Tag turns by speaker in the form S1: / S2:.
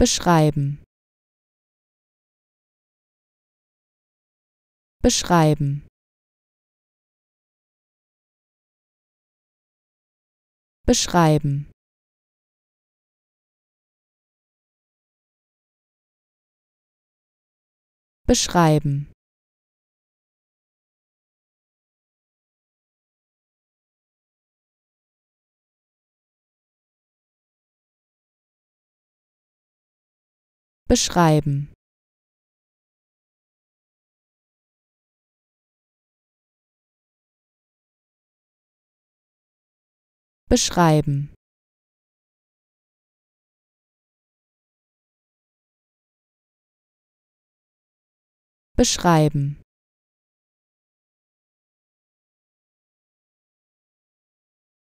S1: beschreiben beschreiben beschreiben beschreiben beschreiben beschreiben beschreiben